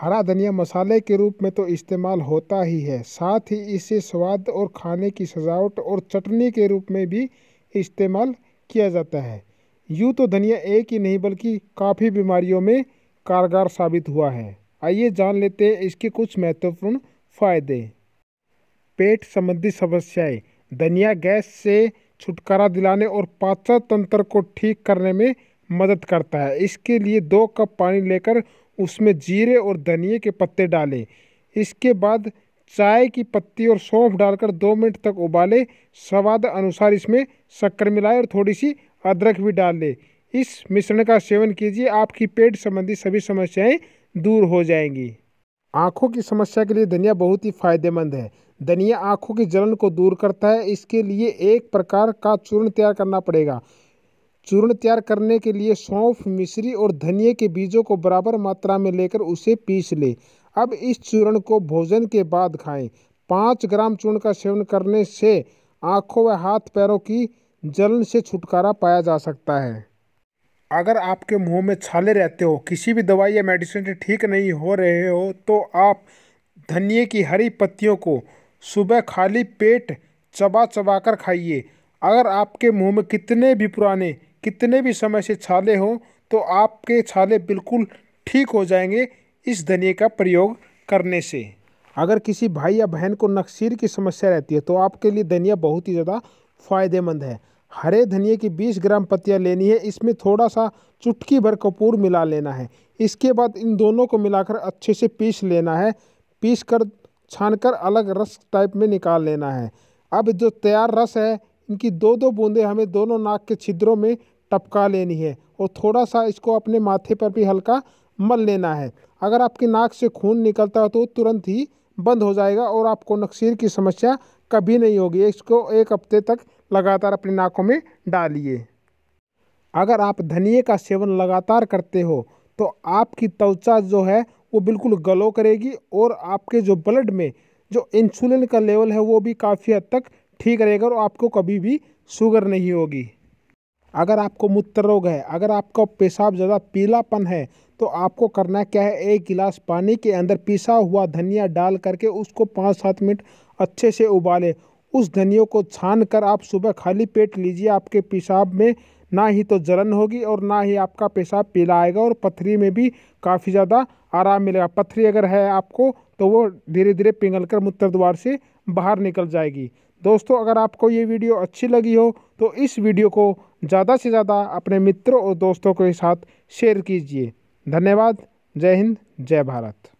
हरा धनिया मसाले के रूप में तो इस्तेमाल होता ही है साथ ही इसे स्वाद और खाने की सजावट और चटनी के रूप में भी इस्तेमाल किया जाता है यूँ तो धनिया एक ही नहीं बल्कि काफ़ी बीमारियों में कारगर साबित हुआ है आइए जान लेते हैं इसके कुछ महत्वपूर्ण फायदे पेट संबंधी समस्याएं धनिया गैस से छुटकारा दिलाने और पाचन तंत्र को ठीक करने में मदद करता है इसके लिए दो कप पानी लेकर उसमें जीरे और धनिए के पत्ते डालें इसके बाद चाय की पत्ती और सौंफ डालकर दो मिनट तक उबालें स्वाद अनुसार इसमें शक्कर मिलाएं और थोड़ी सी अदरक भी डाल लें इस मिश्रण का सेवन कीजिए आपकी पेट संबंधी सभी समस्याएं दूर हो जाएंगी आँखों की समस्या के लिए धनिया बहुत ही फायदेमंद है धनिया आँखों की जलन को दूर करता है इसके लिए एक प्रकार का चूर्ण तैयार करना पड़ेगा चूर्ण तैयार करने के लिए सौंफ मिश्री और धनिए के बीजों को बराबर मात्रा में लेकर उसे पीस लें अब इस चूर्ण को भोजन के बाद खाएं पाँच ग्राम चूर्ण का सेवन करने से आँखों व हाथ पैरों की जलन से छुटकारा पाया जा सकता है अगर आपके मुंह में छाले रहते हो किसी भी दवाई या मेडिसिन से ठीक नहीं हो रहे हो तो आप धनिए की हरी पत्तियों को सुबह खाली पेट चबा चबा कर खाइए अगर आपके मुंह में कितने भी पुराने कितने भी समय से छाले हों तो आपके छाले बिल्कुल ठीक हो जाएंगे इस धनिए का प्रयोग करने से अगर किसी भाई या बहन को नक्सीर की समस्या रहती है तो आपके लिए धनिया बहुत ही ज़्यादा फ़ायदेमंद है हरे धनिए की 20 ग्राम पत्तियाँ लेनी है इसमें थोड़ा सा चुटकी भर कपूर मिला लेना है इसके बाद इन दोनों को मिलाकर अच्छे से पीस लेना है पीस कर छान कर अलग रस टाइप में निकाल लेना है अब जो तैयार रस है इनकी दो दो बूंदें हमें दोनों नाक के छिद्रों में टपका लेनी है और थोड़ा सा इसको अपने माथे पर भी हल्का मल लेना है अगर आपकी नाक से खून निकलता है तो तुरंत ही बंद हो जाएगा और आपको नक्सीर की समस्या कभी नहीं होगी इसको एक हफ्ते तक लगातार अपनी नाकों में डालिए अगर आप धनिए का सेवन लगातार करते हो तो आपकी त्वचा जो है वो बिल्कुल गलो करेगी और आपके जो ब्लड में जो इंसुलिन का लेवल है वो भी काफ़ी हद तक ठीक रहेगा और आपको कभी भी शुगर नहीं होगी अगर आपको मूत्र रोग है अगर आपका पेशाब ज़्यादा पीलापन है तो आपको करना क्या है एक गिलास पानी के अंदर पिसा हुआ धनिया डाल करके उसको पाँच सात मिनट अच्छे से उबालें उस धनियों को छान कर आप सुबह खाली पेट लीजिए आपके पेशाब में ना ही तो जलन होगी और ना ही आपका पेशाब पीला आएगा और पथरी में भी काफ़ी ज़्यादा आराम मिलेगा पथरी अगर है आपको तो वो धीरे धीरे पिघल कर मूत्र द्वार से बाहर निकल जाएगी दोस्तों अगर आपको ये वीडियो अच्छी लगी हो तो इस वीडियो को ज़्यादा से ज़्यादा अपने मित्रों और दोस्तों के साथ शेयर कीजिए धन्यवाद जय हिंद जय भारत